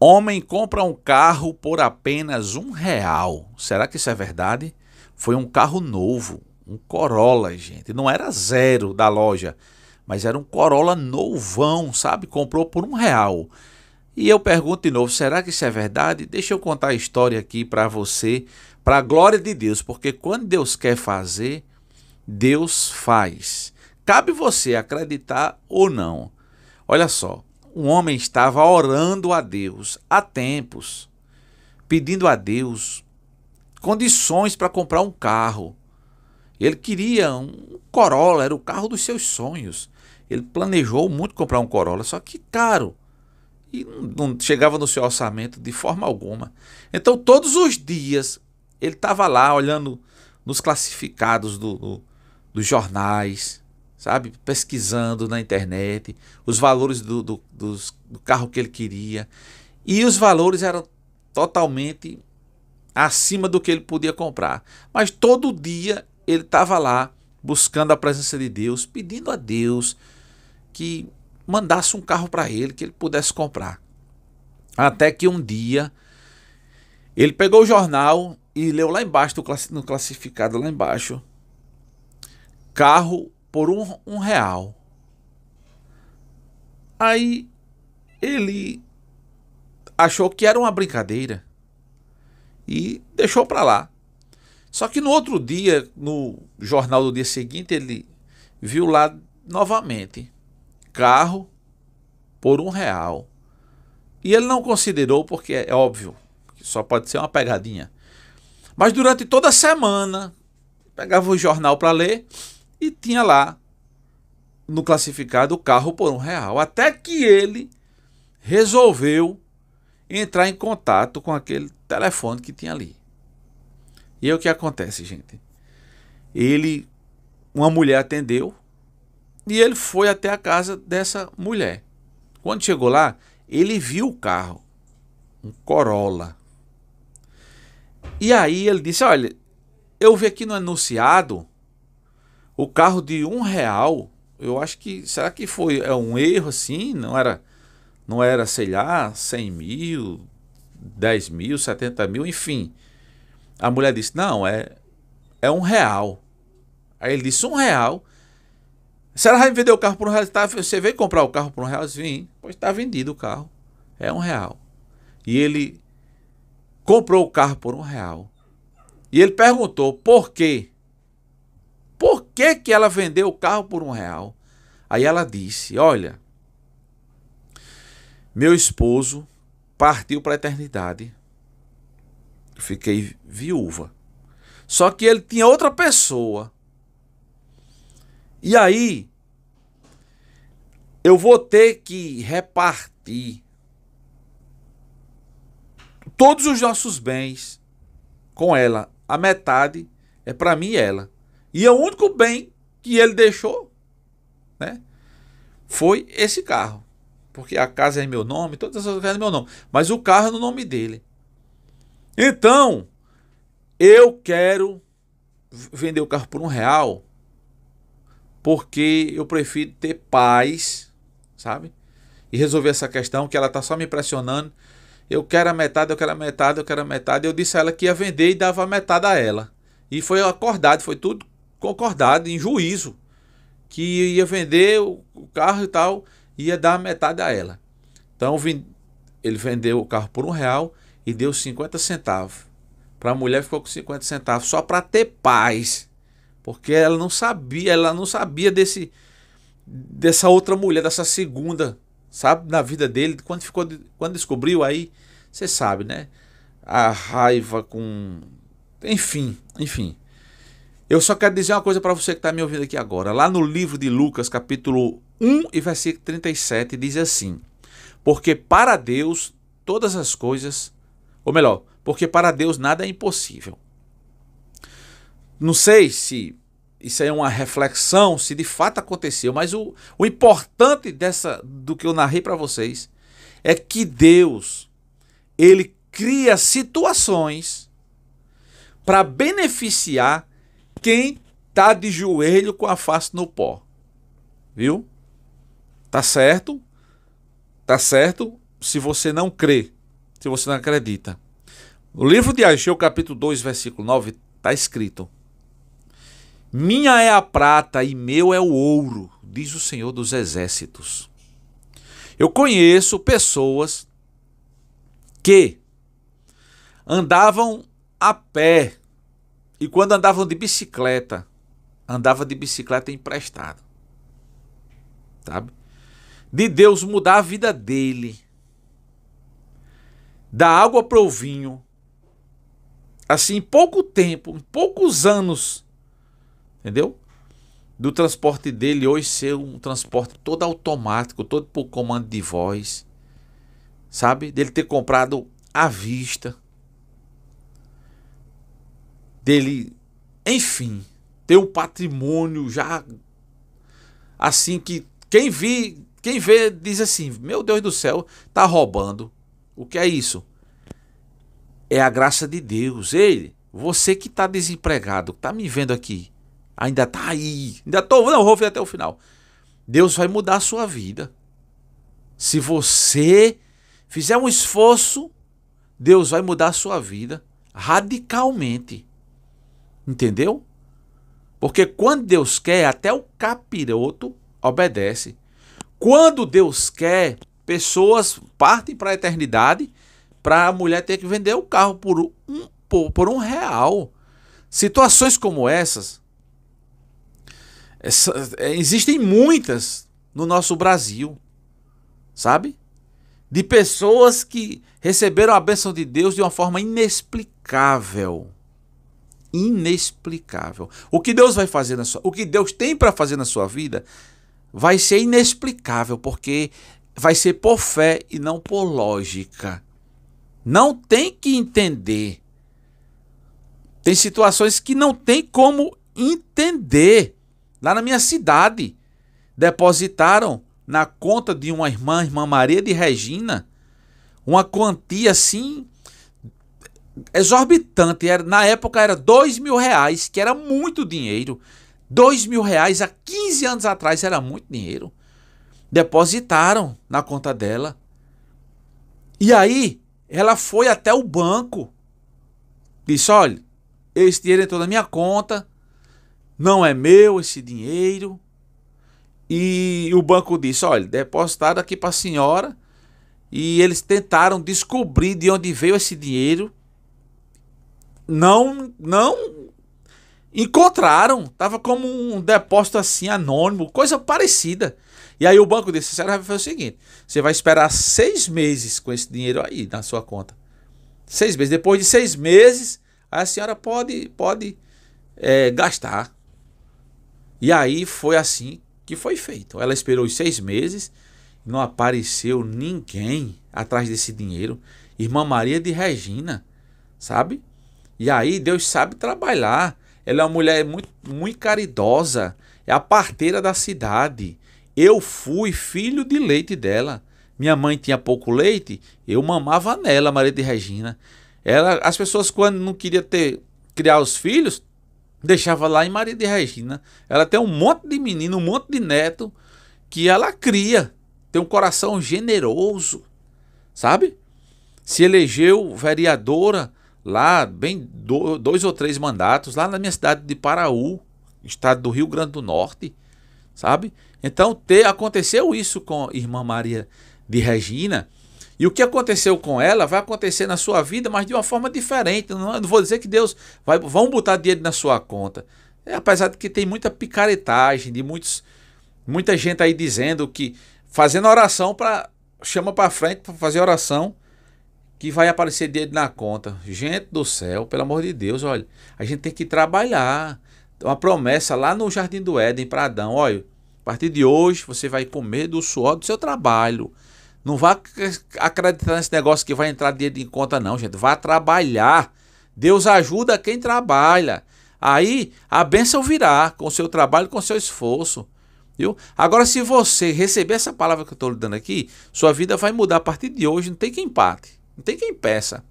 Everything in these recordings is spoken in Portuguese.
Homem compra um carro por apenas um real. Será que isso é verdade? Foi um carro novo, um Corolla, gente. Não era zero da loja, mas era um Corolla novão, sabe? Comprou por um real. E eu pergunto de novo: será que isso é verdade? Deixa eu contar a história aqui para você, para a glória de Deus, porque quando Deus quer fazer, Deus faz. Cabe você acreditar ou não. Olha só, um homem estava orando a Deus há tempos, pedindo a Deus condições para comprar um carro. Ele queria um Corolla, era o carro dos seus sonhos. Ele planejou muito comprar um Corolla, só que caro. E não chegava no seu orçamento de forma alguma. Então, todos os dias, ele estava lá olhando nos classificados do, do, dos jornais, sabe? Pesquisando na internet, os valores do, do, dos, do carro que ele queria. E os valores eram totalmente acima do que ele podia comprar. Mas todo dia ele estava lá buscando a presença de Deus, pedindo a Deus que mandasse um carro para ele que ele pudesse comprar. Até que um dia ele pegou o jornal e leu lá embaixo no classificado lá embaixo. Carro por um, um real. Aí ele achou que era uma brincadeira e deixou para lá. Só que no outro dia, no jornal do dia seguinte, ele viu lá novamente carro por um real. E ele não considerou, porque é óbvio, que só pode ser uma pegadinha. Mas durante toda a semana, pegava o jornal para ler e tinha lá no classificado o carro por um real. Até que ele resolveu entrar em contato com aquele telefone que tinha ali. E aí, é o que acontece, gente. Ele, uma mulher atendeu e ele foi até a casa dessa mulher. Quando chegou lá, ele viu o carro, um Corolla. E aí ele disse: Olha, eu vi aqui no anunciado o carro de um real, eu acho que. Será que foi é um erro assim? Não era, não era, sei lá, 100 mil, 10 mil, 70 mil, enfim. A mulher disse: Não, é, é um real. Aí ele disse: Um real. Se ela vai vender o carro por um real, tá, você veio comprar o carro por um real? Vim, pois está vendido o carro. É um real. E ele comprou o carro por um real. E ele perguntou por quê? que que ela vendeu o carro por um real? Aí ela disse: Olha, meu esposo partiu para a eternidade. Fiquei viúva. Só que ele tinha outra pessoa. E aí, eu vou ter que repartir todos os nossos bens com ela. A metade é para mim e ela. E o único bem que ele deixou, né, foi esse carro. Porque a casa é meu nome, todas as coisas são meu nome, mas o carro é no nome dele. Então, eu quero vender o carro por um real, porque eu prefiro ter paz, sabe? E resolver essa questão que ela tá só me pressionando. Eu quero a metade, eu quero a metade, eu quero a metade. Eu disse a ela que ia vender e dava a metade a ela. E foi acordado, foi tudo concordado em juízo que ia vender o carro e tal, ia dar metade a ela. Então ele vendeu o carro por um real e deu 50 centavos. Para a mulher ficou com 50 centavos só para ter paz, porque ela não sabia, ela não sabia desse dessa outra mulher, dessa segunda, sabe, na vida dele, quando ficou quando descobriu aí, você sabe, né? A raiva com enfim, enfim. Eu só quero dizer uma coisa para você que está me ouvindo aqui agora. Lá no livro de Lucas, capítulo 1 e versículo 37, diz assim: Porque para Deus todas as coisas, ou melhor, porque para Deus nada é impossível. Não sei se isso é uma reflexão, se de fato aconteceu, mas o, o importante dessa do que eu narrei para vocês é que Deus ele cria situações para beneficiar quem tá de joelho com a face no pó. Viu? Tá certo? Tá certo? Se você não crê, se você não acredita. No livro de Ageu, capítulo 2, versículo 9, está escrito: Minha é a prata e meu é o ouro, diz o Senhor dos Exércitos. Eu conheço pessoas que andavam a pé e quando andavam de bicicleta, andava de bicicleta emprestado. Sabe? De Deus mudar a vida dele. Da água para o vinho. Assim, em pouco tempo, em poucos anos. Entendeu? Do transporte dele hoje ser um transporte todo automático, todo por comando de voz. Sabe? Dele ter comprado à vista dele, enfim, ter um patrimônio já assim que quem vi, quem vê diz assim: "Meu Deus do céu, tá roubando". O que é isso? É a graça de Deus. Ele, você que tá desempregado, tá me vendo aqui, ainda tá aí, ainda tô, não, vou ver até o final. Deus vai mudar a sua vida. Se você fizer um esforço, Deus vai mudar a sua vida radicalmente. Entendeu? Porque quando Deus quer, até o capiroto obedece. Quando Deus quer, pessoas partem para a eternidade para a mulher ter que vender o carro por um, por, por um real. Situações como essas, é, existem muitas no nosso Brasil, sabe? De pessoas que receberam a bênção de Deus de uma forma inexplicável inexplicável. O que Deus vai fazer na sua, o que Deus tem para fazer na sua vida vai ser inexplicável, porque vai ser por fé e não por lógica. Não tem que entender. Tem situações que não tem como entender. Lá na minha cidade, depositaram na conta de uma irmã, irmã Maria de Regina, uma quantia assim exorbitante. Era, na época era dois mil reais, que era muito dinheiro. Dois mil reais há 15 anos atrás era muito dinheiro. Depositaram na conta dela. E aí, ela foi até o banco. Disse: olha, esse dinheiro entrou na minha conta. Não é meu esse dinheiro. E o banco disse: olha, depositado aqui para a senhora. E eles tentaram descobrir de onde veio esse dinheiro não não encontraram, tava como um depósito assim anônimo, coisa parecida. E aí o banco desse senhora vai fazer o seguinte: você vai esperar seis meses com esse dinheiro aí na sua conta. Seis meses. Depois de seis meses, a senhora pode pode é, gastar. E aí foi assim que foi feito. Ela esperou os seis meses, não apareceu ninguém atrás desse dinheiro. Irmã Maria de Regina, sabe? E aí Deus sabe trabalhar. Ela é uma mulher muito, muito caridosa, é a parteira da cidade. Eu fui filho de leite dela. Minha mãe tinha pouco leite, eu mamava nela, Maria de Regina. Ela, as pessoas quando não queria ter criar os filhos, deixava lá em Maria de Regina. Ela tem um monte de menino, um monte de neto que ela cria. Tem um coração generoso, sabe? Se elegeu vereadora lá bem do, dois ou três mandatos, lá na minha cidade de Paraú, estado do Rio Grande do Norte, sabe? Então te, aconteceu isso com irmã Maria de Regina. E o que aconteceu com ela vai acontecer na sua vida, mas de uma forma diferente. Não, não vou dizer que Deus vai vão botar dinheiro na sua conta. É, apesar de que tem muita picaretagem, de muitos, muita gente aí dizendo que fazendo oração para chama para frente para fazer oração que vai aparecer dedo na conta. Gente do céu, pelo amor de Deus, olha, a gente tem que trabalhar. Uma promessa lá no Jardim do Éden para Adão, olha, a partir de hoje você vai comer do suor do seu trabalho. Não vá acreditar nesse negócio que vai entrar dinheiro em conta, não, gente. Vá trabalhar. Deus ajuda quem trabalha. Aí a bênção virá com o seu trabalho, com o seu esforço. Viu? Agora, se você receber essa palavra que eu estou lhe dando aqui, sua vida vai mudar a partir de hoje, não tem que empate. Não tem quem peça.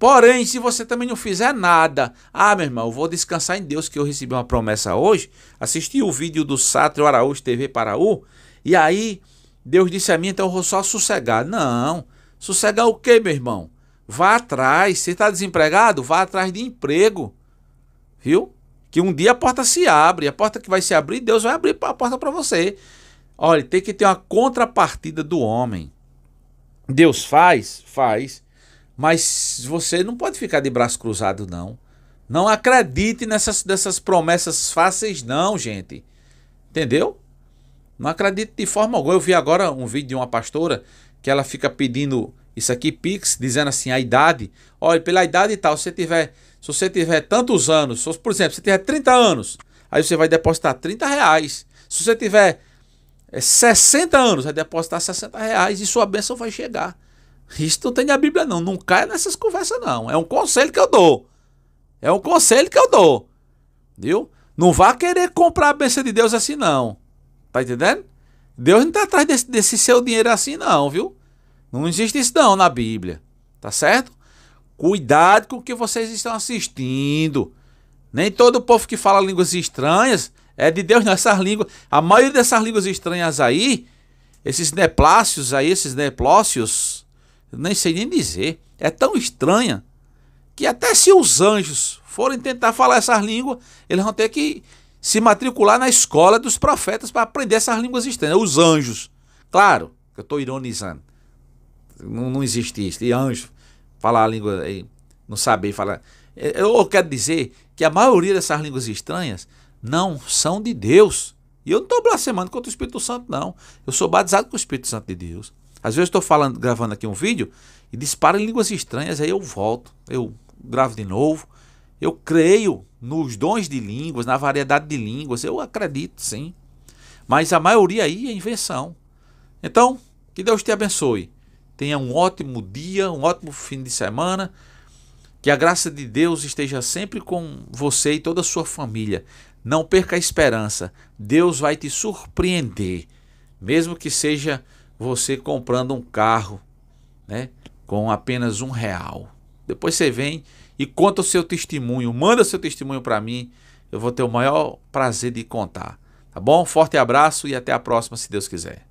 Porém, se você também não fizer nada, ah, meu irmão, eu vou descansar em Deus que eu recebi uma promessa hoje. Assisti o vídeo do Sátrio Araújo TV Paraú, e aí Deus disse a mim, então eu vou só sossegar. Não, sossegar o quê, meu irmão? Vá atrás. Você está desempregado? Vá atrás de emprego. Viu? Que um dia a porta se abre. A porta que vai se abrir, Deus vai abrir a porta para você. Olha, tem que ter uma contrapartida do homem. Deus faz? Faz. Mas você não pode ficar de braço cruzado, não. Não acredite nessas dessas promessas fáceis, não, gente. Entendeu? Não acredite de forma alguma. Eu vi agora um vídeo de uma pastora que ela fica pedindo isso aqui, Pix, dizendo assim, a idade. Olha, pela idade e tal, se você tiver, se você tiver tantos anos, se, por exemplo, se você tiver 30 anos, aí você vai depositar 30 reais. Se você tiver 60 é, anos, vai depositar 60 reais e sua bênção vai chegar. Isso não tem na Bíblia, não. Não caia nessas conversas, não. É um conselho que eu dou. É um conselho que eu dou. Viu? Não vá querer comprar a bênção de Deus assim, não. Tá entendendo? Deus não tá atrás desse, desse seu dinheiro assim, não, viu? Não existe isso, não, na Bíblia. Tá certo? Cuidado com o que vocês estão assistindo. Nem todo povo que fala línguas estranhas é de Deus, não. Essas línguas, a maioria dessas línguas estranhas aí, esses neplácios aí, esses neplócios, nem sei nem dizer. É tão estranha que até se os anjos forem tentar falar essas línguas, eles vão ter que se matricular na escola dos profetas para aprender essas línguas estranhas. Os anjos. Claro, eu estou ironizando. Não, não existe isso. E anjo, falar a língua, não saber falar. É, eu quero dizer que a maioria dessas línguas estranhas não são de Deus. E eu não estou blasfemando contra o Espírito Santo, não. Eu sou batizado com o Espírito Santo de Deus. Às vezes estou falando, gravando aqui um vídeo e disparo em línguas estranhas, aí eu volto, eu gravo de novo. Eu creio nos dons de línguas, na variedade de línguas, eu acredito sim. Mas a maioria aí é invenção. Então, que Deus te abençoe. Tenha um ótimo dia, um ótimo fim de semana. Que a graça de Deus esteja sempre com você e toda a sua família. Não perca a esperança. Deus vai te surpreender, mesmo que seja você comprando um carro né, com apenas um real. Depois você vem e conta o seu testemunho, manda seu testemunho para mim. Eu vou ter o maior prazer de contar. Tá bom? Forte abraço e até a próxima, se Deus quiser.